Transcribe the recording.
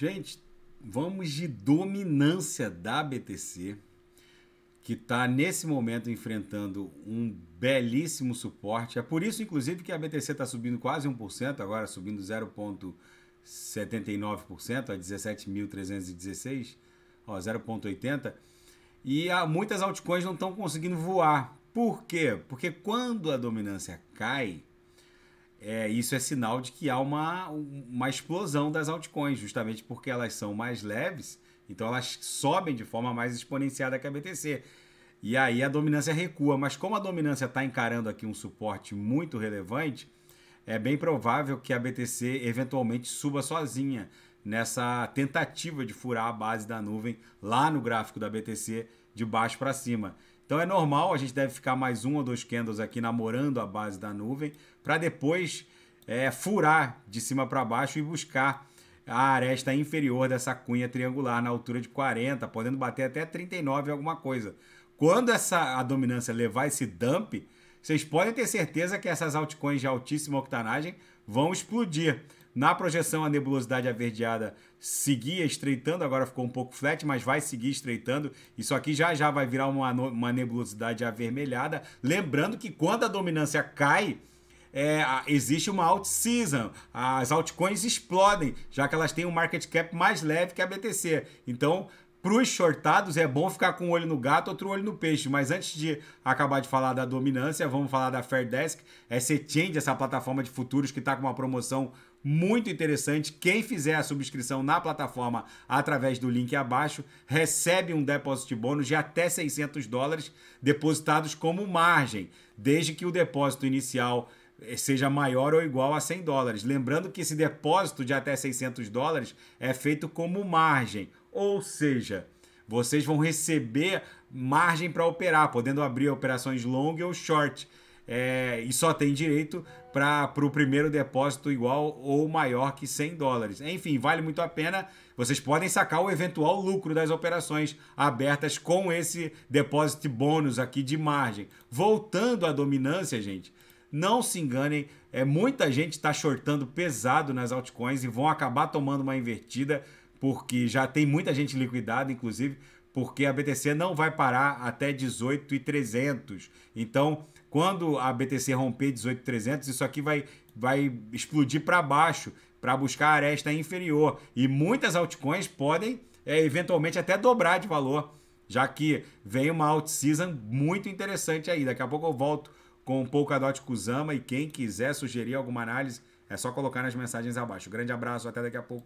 Gente, vamos de dominância da BTC, que está nesse momento enfrentando um belíssimo suporte. É por isso, inclusive, que a BTC está subindo quase 1%, agora subindo 0,79% a 17.316, 0,80%. E é há, ah, muitas altcoins não estão conseguindo voar. Por quê? Porque quando a dominância cai, é, isso é sinal de que há uma, uma explosão das altcoins, justamente porque elas são mais leves, então elas sobem de forma mais exponenciada que a BTC. E aí a dominância recua, mas como a dominância está encarando aqui um suporte muito relevante, é bem provável que a BTC eventualmente suba sozinha nessa tentativa de furar a base da nuvem lá no gráfico da BTC de baixo para cima. Então é normal, a gente deve ficar mais um ou dois candles aqui namorando a base da nuvem, para depois é, furar de cima para baixo e buscar a aresta inferior dessa cunha triangular na altura de 40, podendo bater até 39 alguma coisa. Quando essa a dominância levar esse dump, vocês podem ter certeza que essas altcoins de altíssima octanagem vão explodir. Na projeção, a nebulosidade averdeada seguia estreitando, agora ficou um pouco flat, mas vai seguir estreitando. Isso aqui já já vai virar uma, uma nebulosidade avermelhada. Lembrando que quando a dominância cai, é, existe uma out-season. As altcoins explodem, já que elas têm um market cap mais leve que a BTC. Então, para os shortados, é bom ficar com um olho no gato, outro olho no peixe. Mas antes de acabar de falar da dominância, vamos falar da Fairdesk. É essa exchange, essa plataforma de futuros que está com uma promoção muito interessante. Quem fizer a subscrição na plataforma através do link abaixo recebe um depósito de bônus de até 600 dólares depositados como margem, desde que o depósito inicial eh, seja maior ou igual a 100 dólares. Lembrando que esse depósito de até 600 dólares é feito como margem, ou seja, vocês vão receber margem para operar, podendo abrir operações long ou short. É, e só tem direito para o primeiro depósito igual ou maior que 100 dólares. Enfim, vale muito a pena. Vocês podem sacar o eventual lucro das operações abertas com esse depósito bônus aqui de margem. Voltando à dominância, gente, não se enganem, é, muita gente está shortando pesado nas altcoins e vão acabar tomando uma invertida porque já tem muita gente liquidada, inclusive, porque a BTC não vai parar até 18,300. Então, quando a BTC romper 18,300, isso aqui vai, vai explodir para baixo, para buscar a aresta inferior. E muitas altcoins podem, é, eventualmente, até dobrar de valor, já que vem uma alt-season muito interessante aí. Daqui a pouco eu volto com o Polkadot Kusama e quem quiser sugerir alguma análise, é só colocar nas mensagens abaixo. Grande abraço, até daqui a pouco.